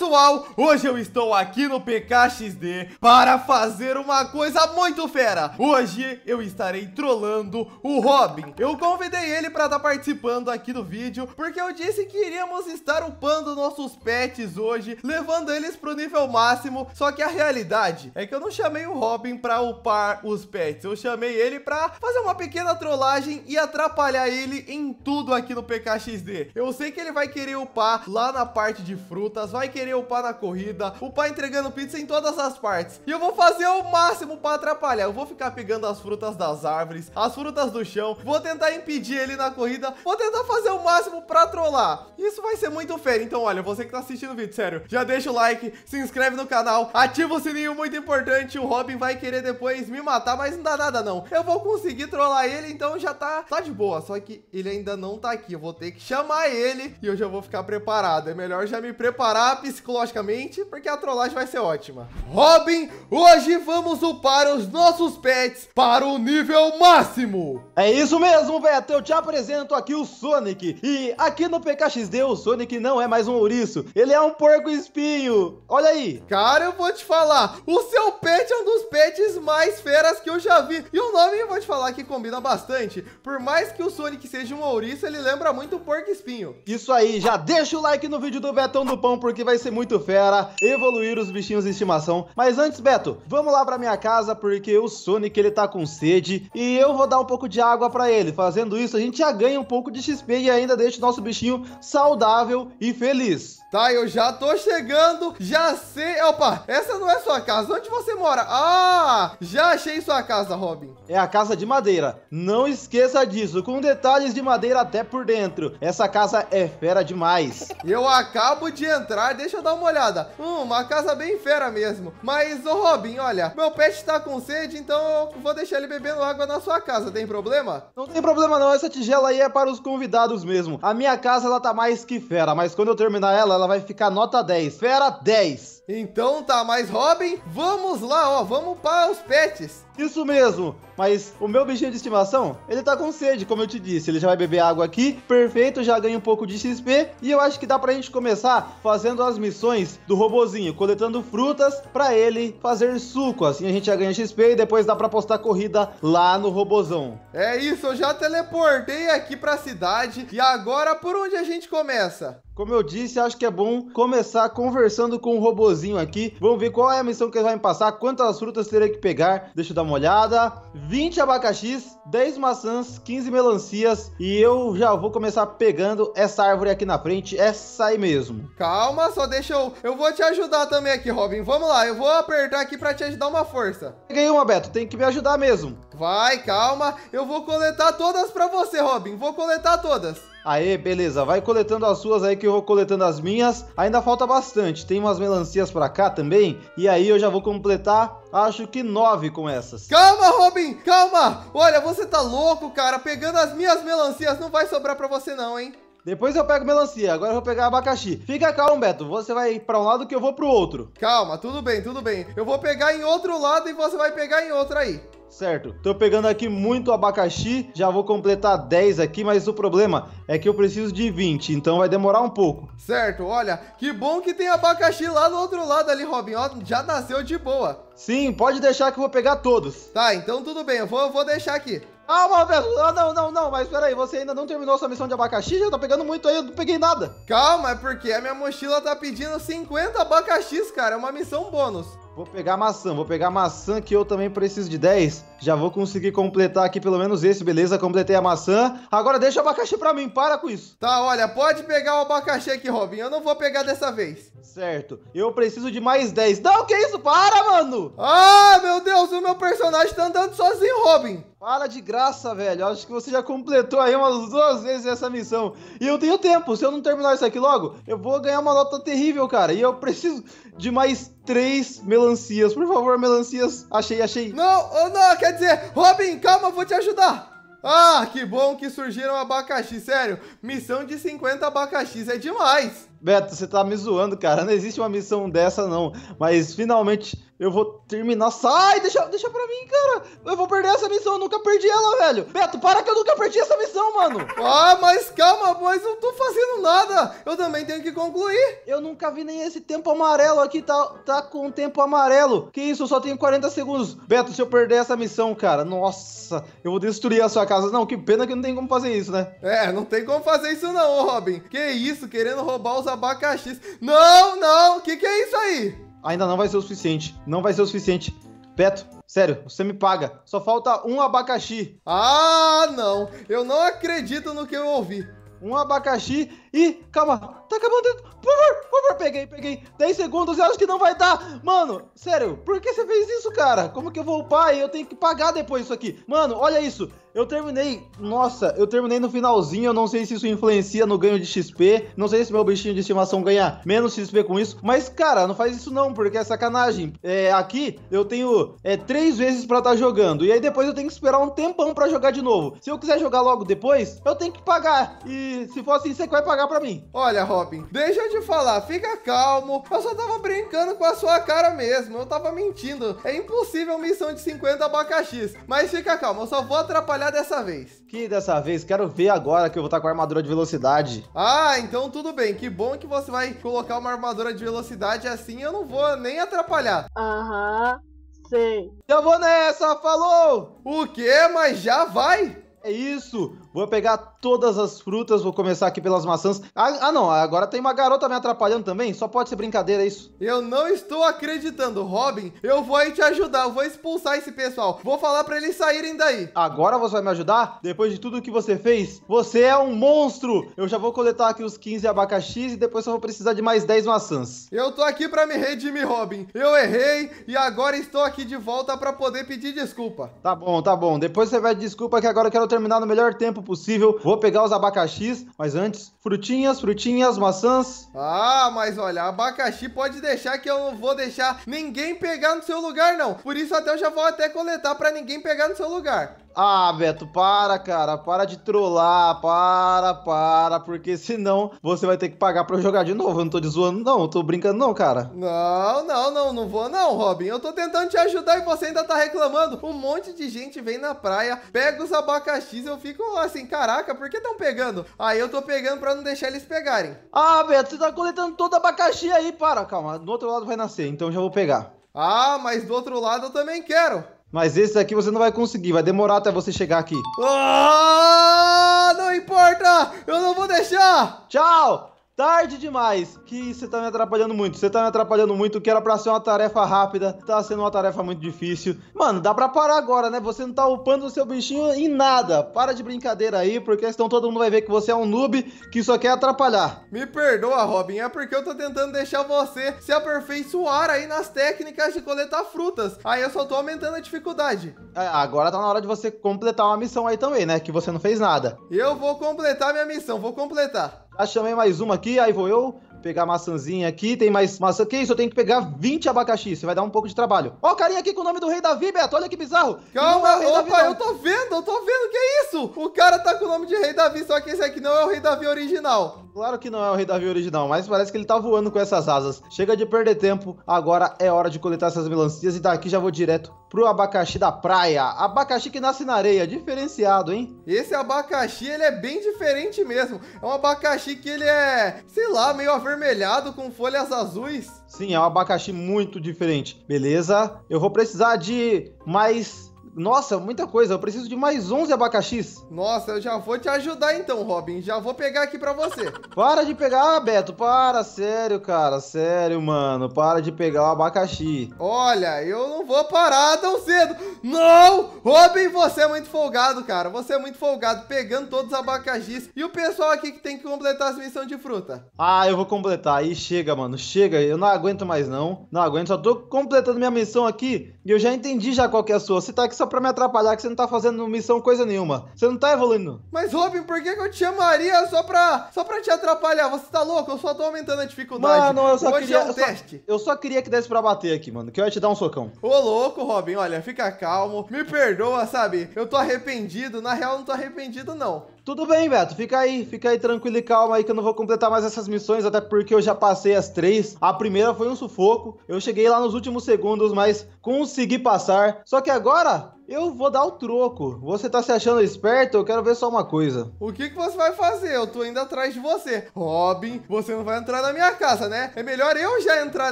pessoal, hoje eu estou aqui no PKXD para fazer uma coisa muito fera Hoje eu estarei trollando o Robin Eu convidei ele para estar tá participando aqui do vídeo Porque eu disse que iríamos estar upando nossos pets hoje Levando eles pro nível máximo Só que a realidade é que eu não chamei o Robin para upar os pets Eu chamei ele para fazer uma pequena trollagem e atrapalhar ele em tudo aqui no PKXD Eu sei que ele vai querer upar lá na parte de frutas Vai querer queria upar na corrida, upar entregando pizza em todas as partes. E eu vou fazer o máximo para atrapalhar. Eu vou ficar pegando as frutas das árvores, as frutas do chão, vou tentar impedir ele na corrida, vou tentar fazer o máximo para trollar. Isso vai ser muito fera. Então, olha, você que tá assistindo o vídeo, sério, já deixa o like, se inscreve no canal, ativa o sininho, muito importante. O Robin vai querer depois me matar, mas não dá nada não. Eu vou conseguir trollar ele, então já tá, tá de boa. Só que ele ainda não tá aqui. Eu vou ter que chamar ele e eu já vou ficar preparado. É melhor já me preparar, psicologicamente, porque a trollagem vai ser ótima. Robin, hoje vamos upar os nossos pets para o nível máximo. É isso mesmo, Beto. Eu te apresento aqui o Sonic. E aqui no PKXD, o Sonic não é mais um ouriço. Ele é um porco espinho. Olha aí. Cara, eu vou te falar. O seu pet é um dos pets mais feras que eu já vi. E o nome eu vou te falar que combina bastante. Por mais que o Sonic seja um ouriço, ele lembra muito o porco espinho. Isso aí. Já deixa o like no vídeo do Betão do Pão, porque vai ser é muito fera, evoluir os bichinhos de estimação. Mas antes, Beto, vamos lá pra minha casa porque o Sonic ele tá com sede e eu vou dar um pouco de água para ele. Fazendo isso, a gente já ganha um pouco de XP e ainda deixa o nosso bichinho saudável e feliz. Tá, eu já tô chegando, já sei. Opa, essa não é sua casa. Onde você mora? Ah, já achei sua casa, Robin. É a casa de madeira. Não esqueça disso, com detalhes de madeira até por dentro. Essa casa é fera demais. Eu acabo de entrar, deixa deixa eu dar uma olhada. Hum, uma casa bem fera mesmo. Mas, ô Robin, olha, meu pet tá com sede, então eu vou deixar ele bebendo água na sua casa, tem problema? Não tem problema não, essa tigela aí é para os convidados mesmo. A minha casa, ela tá mais que fera, mas quando eu terminar ela, ela vai ficar nota 10. Fera 10! Então tá, mas Robin, vamos lá, ó, vamos para os pets. Isso mesmo, mas o meu bichinho de estimação, ele tá com sede, como eu te disse. Ele já vai beber água aqui, perfeito, já ganha um pouco de XP. E eu acho que dá pra gente começar fazendo as missões do robozinho, coletando frutas pra ele fazer suco. Assim a gente já ganha XP e depois dá pra postar corrida lá no robozão. É isso, eu já teleportei aqui pra cidade. E agora por onde a gente começa? Como eu disse, acho que é bom começar conversando com o robozinho aqui. Vamos ver qual é a missão que ele vai me passar, quantas frutas terei que pegar. Deixa eu dar uma olhada. 20 abacaxis, 10 maçãs, 15 melancias e eu já vou começar pegando essa árvore aqui na frente, essa aí mesmo. Calma, só deixa eu... Eu vou te ajudar também aqui, Robin. Vamos lá, eu vou apertar aqui para te ajudar uma força. Peguei uma, Beto. Tem que me ajudar mesmo. Vai, calma. Eu vou coletar todas pra você, Robin. Vou coletar todas. Aê, beleza, vai coletando as suas aí que eu vou coletando as minhas. Ainda falta bastante, tem umas melancias pra cá também. E aí eu já vou completar, acho que nove com essas. Calma, Robin, calma! Olha, você tá louco, cara, pegando as minhas melancias. Não vai sobrar pra você não, hein? Depois eu pego melancia, agora eu vou pegar abacaxi. Fica calmo, Beto. Você vai para um lado que eu vou pro outro. Calma, tudo bem, tudo bem. Eu vou pegar em outro lado e você vai pegar em outro aí. Certo, tô pegando aqui muito abacaxi, já vou completar 10 aqui, mas o problema é que eu preciso de 20, então vai demorar um pouco. Certo, olha, que bom que tem abacaxi lá do outro lado ali, Robin, ó, já nasceu de boa. Sim, pode deixar que eu vou pegar todos. Tá, então tudo bem, eu vou, eu vou deixar aqui. Calma, ah, Roberto. É- ah, não, não, não. Mas peraí, você ainda não terminou sua missão de abacaxi? Já tá pegando muito aí, eu não peguei nada. Calma, é porque a minha mochila tá pedindo 50 abacaxis, cara. É uma missão bônus. Vou pegar maçã, vou pegar maçã que eu também preciso de 10. Já vou conseguir completar aqui pelo menos esse, beleza? Completei a maçã. Agora deixa o abacaxi pra mim, para com isso. Tá, olha, pode pegar o abacaxi aqui, Robin. Eu não vou pegar dessa vez. Certo, eu preciso de mais 10. Não, que isso? Para, mano! Ah, meu Deus, o meu personagem tá andando sozinho, Robin. Para de graça, velho. Acho que você já completou aí umas duas vezes essa missão. E eu tenho tempo. Se eu não terminar isso aqui logo, eu vou ganhar uma nota terrível, cara. E eu preciso de mais três melancias. Por favor, melancias. Achei, achei. Não, oh, não, quer dizer, Robin, calma, vou te ajudar. Ah, que bom que surgiram abacaxi, sério. Missão de 50 abacaxis é demais. Beto, você tá me zoando, cara. Não existe uma missão dessa, não. Mas finalmente eu vou terminar. Sai, deixa, deixa pra mim, cara. Eu vou perder essa missão, eu nunca perdi ela, velho. Beto, para que eu nunca perdi essa missão, mano. Ah, mas calma, mas eu não tô fazendo nada. Eu também tenho que concluir. Eu nunca vi nem esse tempo amarelo aqui. Tá, tá com tempo amarelo. Que isso, eu só tenho 40 segundos. Beto, se eu perder essa missão, cara, nossa, eu vou destruir a sua casa. Não, que pena que não tem como fazer isso, né? É, não tem como fazer isso não, Robin. Que isso, querendo roubar os abacaxis. Não, não, que que é isso aí? ainda não vai ser o suficiente. Não vai ser o suficiente. Beto, sério, você me paga. Só falta um abacaxi. Ah, não. Eu não acredito no que eu ouvi. Um abacaxi e. Calma, tá acabando. Por favor, por favor, peguei, peguei. 10 segundos, eu acho que não vai dar. Mano, sério, por que você fez isso, cara? Como que eu vou upar e eu tenho que pagar depois isso aqui? Mano, olha isso. Eu terminei, nossa, eu terminei no finalzinho, eu não sei se isso influencia no ganho de XP, não sei se meu bichinho de estimação ganha menos XP com isso, mas cara, não faz isso não, porque é sacanagem. É, aqui eu tenho é, três vezes para estar tá jogando, e aí depois eu tenho que esperar um tempão para jogar de novo. Se eu quiser jogar logo depois, eu tenho que pagar, e se for assim, você vai pagar para mim. Olha, Robin, deixa eu te falar, fica calmo, eu só tava brincando com a sua cara mesmo, eu tava mentindo. É impossível missão de 50 abacaxis, mas fica calmo, eu só vou atrapalhar falhar dessa vez. Que dessa vez? Quero ver agora que eu vou estar com a armadura de velocidade. Ah, então tudo bem. Que bom que você vai colocar uma armadura de velocidade assim. Eu não vou nem atrapalhar. Aham, sei. Então vou nessa, falou! O quê? Mas já vai? É isso! Vou pegar todas as frutas, vou começar aqui pelas maçãs. Ah, ah, não, agora tem uma garota me atrapalhando também? Só pode ser brincadeira é isso. Eu não estou acreditando, Robin. Eu vou te ajudar, eu vou expulsar esse pessoal. Vou falar para eles saírem daí. Agora você vai me ajudar? Depois de tudo que você fez, você é um monstro. Eu já vou coletar aqui os 15 abacaxis e depois só vou precisar de mais 10 maçãs. Eu tô aqui para me redimir, Robin. Eu errei e agora estou aqui de volta para poder pedir desculpa. Tá bom, tá bom. Depois você vai desculpa que agora eu quero terminar no melhor tempo tempo possível, vou pegar os abacaxis, mas antes, frutinhas, frutinhas, maçãs. Ah, mas olha, abacaxi pode deixar que eu não vou deixar ninguém pegar no seu lugar, não. Por isso até eu já vou até coletar para ninguém pegar no seu lugar. Ah, Beto, para, cara. Para de trollar. Para, para. Porque senão você vai ter que pagar pra eu jogar de novo. Eu não tô zoando, não. Eu tô brincando, não, cara. Não, não, não. Não vou, não, Robin. Eu tô tentando te ajudar e você ainda tá reclamando. Um monte de gente vem na praia, pega os abacaxis. Eu fico assim, caraca, por que tão pegando? Aí eu tô pegando pra não deixar eles pegarem. Ah, Beto, você tá coletando todo abacaxi aí. Para, calma. Do outro lado vai nascer, então já vou pegar. Ah, mas do outro lado eu também quero. Mas esse aqui você não vai conseguir, vai demorar até você chegar aqui. Oh, não importa! Eu não vou deixar! Tchau! tarde demais, que você tá me atrapalhando muito, você tá me atrapalhando muito, que era pra ser uma tarefa rápida, tá sendo uma tarefa muito difícil. Mano, dá pra parar agora, né? Você não tá upando o seu bichinho em nada. Para de brincadeira aí, porque senão todo mundo vai ver que você é um noob que só quer atrapalhar. Me perdoa, Robin, é porque eu tô tentando deixar você se aperfeiçoar aí nas técnicas de coletar frutas. Aí eu só tô aumentando a dificuldade. É, agora tá na hora de você completar uma missão aí também, né? Que você não fez nada. Eu vou completar minha missão, vou completar. Acho ah, mais uma aqui, aí vou eu pegar maçãzinha aqui, tem mais maçã. Que isso? Eu tenho que pegar 20 abacaxi, isso vai dar um pouco de trabalho. Ó, o carinha aqui com o nome do Rei Davi, Beto, olha que bizarro. Calma, é opa, Davi, eu tô vendo, eu tô vendo, que é isso? O cara tá com o nome de Rei Davi, só que esse aqui não é o Rei Davi original. Claro que não é o Rei Davi original, mas parece que ele tá voando com essas asas. Chega de perder tempo, agora é hora de coletar essas melancias e daqui já vou direto pro abacaxi da praia. Abacaxi que nasce na areia, diferenciado, hein? Esse abacaxi, ele é bem diferente mesmo. É um abacaxi que ele é, sei lá, meio avermelhado com folhas azuis. Sim, é um abacaxi muito diferente. Beleza? Eu vou precisar de mais nossa, muita coisa. Eu preciso de mais 11 abacaxis. Nossa, eu já vou te ajudar então, Robin. Já vou pegar aqui pra você. Para de pegar, Beto. Para, sério, cara. Sério, mano. Para de pegar o abacaxi. Olha, eu não vou parar tão cedo. Não! Robin, você é muito folgado, cara. Você é muito folgado, pegando todos os abacaxis. E o pessoal aqui que tem que completar as missões de fruta. Ah, eu vou completar. Aí chega, mano. Chega. Eu não aguento mais, não. Não aguento. Só tô completando minha missão aqui. E eu já entendi já qual que é a sua. Você tá aqui só pra me atrapalhar, que você não tá fazendo missão coisa nenhuma. Você não tá evoluindo. Mas, Robin, por que, que eu te chamaria só pra, só pra te atrapalhar? Você tá louco? Eu só tô aumentando a dificuldade. Mano, eu só Hoje queria... É um eu, teste. Só, eu só queria que desse pra bater aqui, mano, que eu ia te dar um socão. Ô, louco, Robin, olha, fica calmo. Me perdoa, sabe? Eu tô arrependido. Na real, não tô arrependido, não. Tudo bem, Beto. Fica aí, fica aí tranquilo e calma aí que eu não vou completar mais essas missões, até porque eu já passei as três. A primeira foi um sufoco. Eu cheguei lá nos últimos segundos, mas consegui passar. Só que agora eu vou dar o troco. Você tá se achando esperto? Eu quero ver só uma coisa. O que, que você vai fazer? Eu tô indo atrás de você. Robin, você não vai entrar na minha casa, né? É melhor eu já entrar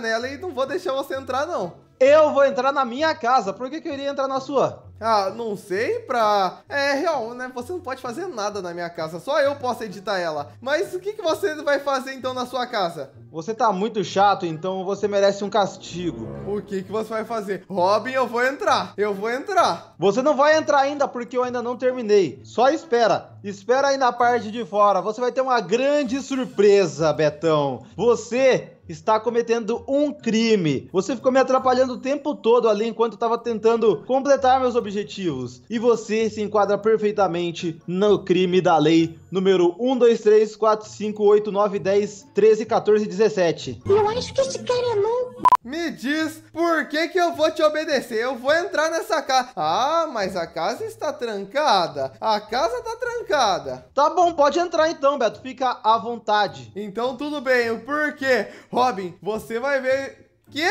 nela e não vou deixar você entrar, não. Eu vou entrar na minha casa. Por que, que eu iria entrar na sua? Ah, não sei pra. É, é real, né? Você não pode fazer nada na minha casa, só eu posso editar ela. Mas o que, que você vai fazer então na sua casa? Você tá muito chato, então você merece um castigo. O que, que você vai fazer? Robin, eu vou entrar. Eu vou entrar. Você não vai entrar ainda porque eu ainda não terminei. Só espera. Espera aí na parte de fora. Você vai ter uma grande surpresa, Betão. Você está cometendo um crime. Você ficou me atrapalhando o tempo todo ali enquanto eu estava tentando completar meus objetivos. E você se enquadra perfeitamente no crime da lei número 1, 2, 3, 4, 5, 8, 9, 10, 13, 14 17. Eu acho que esse cara é louco. Me diz, por que que eu vou te obedecer? Eu vou entrar nessa casa. Ah, mas a casa está trancada. A casa está trancada. Tá bom, pode entrar então, Beto. Fica à vontade. Então tudo bem. O porquê? Robin, você vai ver Quê?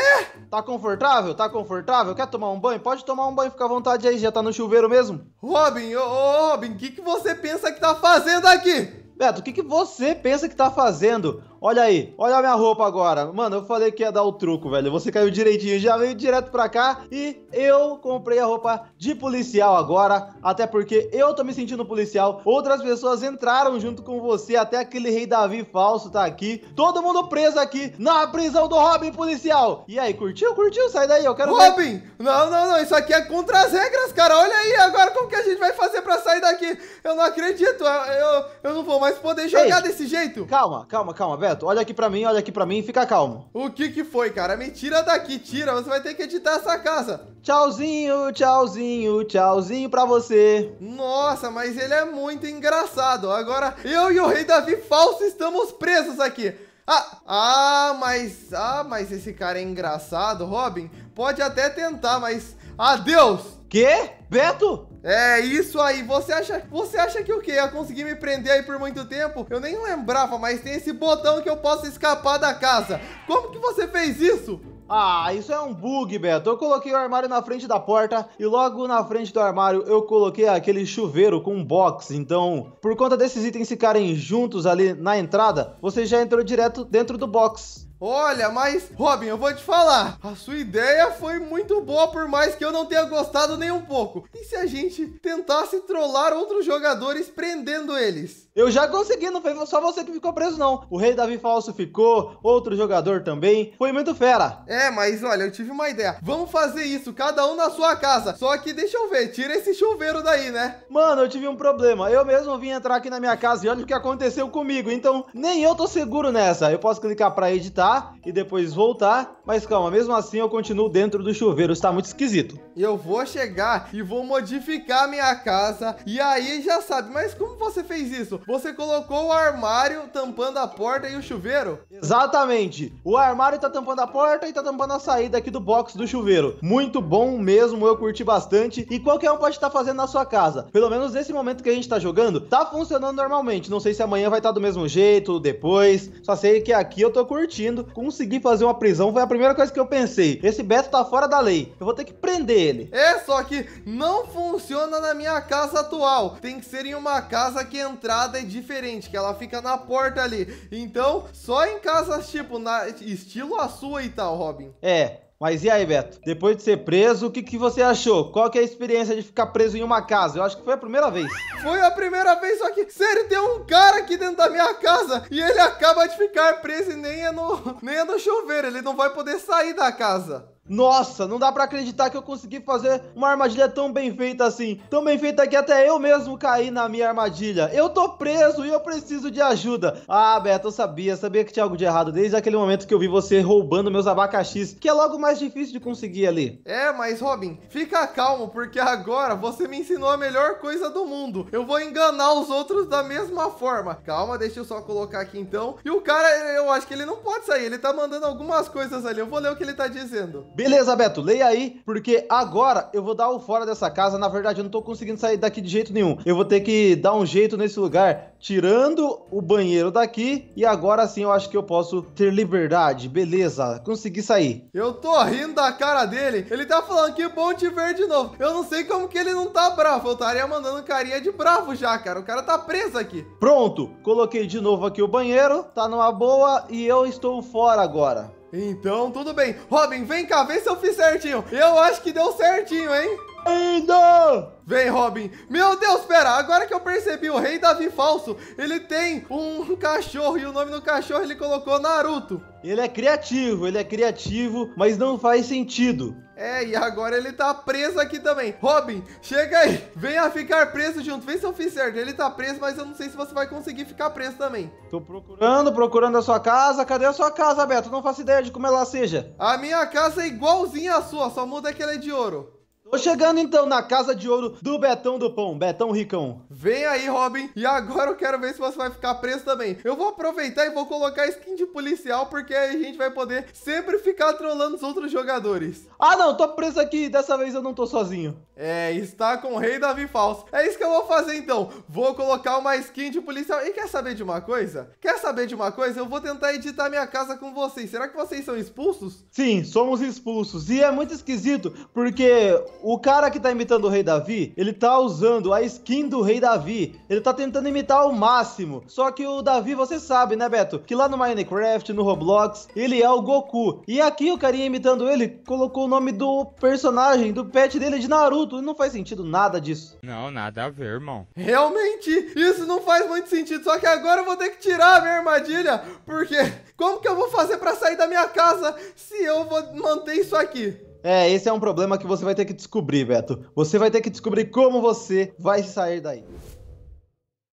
Tá confortável? Tá confortável? Quer tomar um banho? Pode tomar um banho, fica à vontade aí, já tá no chuveiro mesmo. Robin, ô, ô Robin, o que, que você pensa que tá fazendo aqui? Beto, o que, que você pensa que tá fazendo? Olha aí, olha a minha roupa agora. Mano, eu falei que ia dar o truco, velho. Você caiu direitinho, já veio direto pra cá e eu comprei a roupa de policial agora. Até porque eu tô me sentindo policial. Outras pessoas entraram junto com você, até aquele rei Davi falso tá aqui. Todo mundo preso aqui na prisão do Robin policial. E aí, curtiu? Curtiu? Sai daí, eu quero. Robin! Ver... Não, não, não. Isso aqui é contra as regras, cara. Olha aí, agora como que a gente vai fazer pra sair daqui? Eu não acredito. Eu, eu, eu não vou mais poder jogar Ei, desse jeito. Calma, calma, calma, velho. Beto. Olha aqui pra mim, olha aqui pra mim, fica calmo. O que que foi, cara? Me tira daqui, tira. Você vai ter que editar essa casa. Tchauzinho, tchauzinho, tchauzinho pra você. Nossa, mas ele é muito engraçado. Agora eu e o Rei Davi Falso estamos presos aqui. Ah, ah, mas, ah, mas esse cara é engraçado, Robin. Pode até tentar, mas adeus. Quê? Beto? É isso aí. Você acha, você acha que o que? Eu consegui me prender aí por muito tempo? Eu nem lembrava, mas tem esse botão que eu posso escapar da casa. Como que você fez isso? Ah, isso é um bug, Beto. Eu coloquei o armário na frente da porta e logo na frente do armário eu coloquei aquele chuveiro com um box. Então, por conta desses itens ficarem juntos ali na entrada, você já entrou direto dentro do box. Olha, mas, Robin, eu vou te falar. A sua ideia foi muito boa, por mais que eu não tenha gostado nem um pouco. E se a gente tentasse trollar outros jogadores prendendo eles? Eu já consegui, não foi só você que ficou preso, não. O rei Davi Falso ficou, outro jogador também. Foi muito fera. É, mas olha, eu tive uma ideia. Vamos fazer isso, cada um na sua casa. Só que deixa eu ver, tira esse chuveiro daí, né? Mano, eu tive um problema. Eu mesmo vim entrar aqui na minha casa e olha o que aconteceu comigo. Então, nem eu tô seguro nessa. Eu posso clicar pra editar e depois voltar. Mas calma, mesmo assim eu continuo dentro do chuveiro, está muito esquisito. Eu vou chegar e vou modificar minha casa. E aí já sabe, mas como você fez isso? Você colocou o armário tampando a porta e o chuveiro? Exatamente. O armário está tampando a porta e está tampando a saída aqui do box do chuveiro. Muito bom mesmo, eu curti bastante. E qualquer um pode estar tá fazendo na sua casa. Pelo menos nesse momento que a gente está jogando, tá funcionando normalmente. Não sei se amanhã vai estar tá do mesmo jeito, depois. Só sei que aqui eu tô curtindo conseguindo conseguir fazer uma prisão. Foi a primeira coisa que eu pensei. Esse Beto tá fora da lei. Eu vou ter que prender ele. É, só que não funciona na minha casa atual. Tem que ser em uma casa que a entrada é diferente, que ela fica na porta ali. Então, só em casas tipo, na, estilo a sua e tal, Robin. É, mas e aí, Beto? Depois de ser preso, o que, que você achou? Qual que é a experiência de ficar preso em uma casa? Eu acho que foi a primeira vez. Foi a primeira vez, só que, sério, tem um cara aqui dentro da minha casa e ele acaba de ficar preso e nem é no, nem é no chuveiro. Ele não vai poder sair da casa. Nossa, não dá para acreditar que eu consegui fazer uma armadilha tão bem feita assim. Tão bem feita que até eu mesmo caí na minha armadilha. Eu tô preso e eu preciso de ajuda. Ah, Beto, eu sabia, sabia que tinha algo de errado desde aquele momento que eu vi você roubando meus abacaxis, que é logo mais difícil de conseguir ali. É, mas Robin, fica calmo, porque agora você me ensinou a melhor coisa do mundo. Eu vou enganar os outros da mesma forma. Calma, deixa eu só colocar aqui então. E o cara, eu acho que ele não pode sair, ele tá mandando algumas coisas ali. Eu vou ler o que ele tá dizendo. Beleza, Beto, leia aí, porque agora eu vou dar o fora dessa casa. Na verdade, eu não tô conseguindo sair daqui de jeito nenhum. Eu vou ter que dar um jeito nesse lugar, tirando o banheiro daqui. E agora sim eu acho que eu posso ter liberdade. Beleza, consegui sair. Eu tô rindo da cara dele. Ele tá falando que bom te ver de novo. Eu não sei como que ele não tá bravo. Eu estaria mandando carinha de bravo já, cara. O cara tá preso aqui. Pronto, coloquei de novo aqui o banheiro. Tá numa boa e eu estou fora agora. Então, tudo bem. Robin, vem cá, vê se eu fiz certinho. Eu acho que deu certinho, hein? ainda! Vem, Robin. Meu Deus, pera. Agora que eu percebi, o Rei Davi Falso, ele tem um cachorro e o nome do cachorro ele colocou Naruto. Ele é criativo, ele é criativo, mas não faz sentido. É, e agora ele tá preso aqui também. Robin, chega aí. Venha ficar preso junto. Vê se eu fiz certo. Ele tá preso, mas eu não sei se você vai conseguir ficar preso também. Tô procurando, procurando a sua casa. Cadê a sua casa, Beto? Não faço ideia de como ela seja. A minha casa é igualzinha à sua, só muda que ela é de ouro. Tô chegando então na casa de ouro do Betão do Pão, Betão Ricão. Vem aí, Robin. E agora eu quero ver se você vai ficar preso também. Eu vou aproveitar e vou colocar skin de policial, porque aí a gente vai poder sempre ficar trolando os outros jogadores. Ah, não, tô preso aqui. Dessa vez eu não tô sozinho. É, está com o rei Davi Falso. É isso que eu vou fazer então. Vou colocar uma skin de policial. E quer saber de uma coisa? Quer saber de uma coisa? Eu vou tentar editar minha casa com vocês. Será que vocês são expulsos? Sim, somos expulsos. E é muito esquisito, porque o cara que tá imitando o Rei Davi, ele tá usando a skin do Rei Davi. Ele tá tentando imitar ao máximo. Só que o Davi, você sabe, né, Beto? Que lá no Minecraft, no Roblox, ele é o Goku. E aqui o carinha imitando ele colocou o nome do personagem, do pet dele de Naruto. Não faz sentido nada disso. Não, nada a ver, irmão. Realmente, isso não faz muito sentido. Só que agora eu vou ter que tirar a minha armadilha. Porque como que eu vou fazer para sair da minha casa se eu vou manter isso aqui? É, esse é um problema que você vai ter que descobrir, Beto. Você vai ter que descobrir como você vai sair daí.